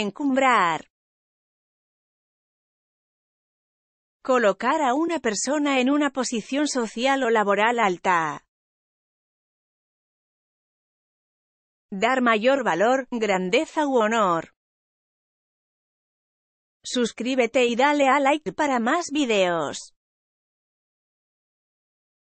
Encumbrar. Colocar a una persona en una posición social o laboral alta. Dar mayor valor, grandeza u honor. Suscríbete y dale a like para más videos.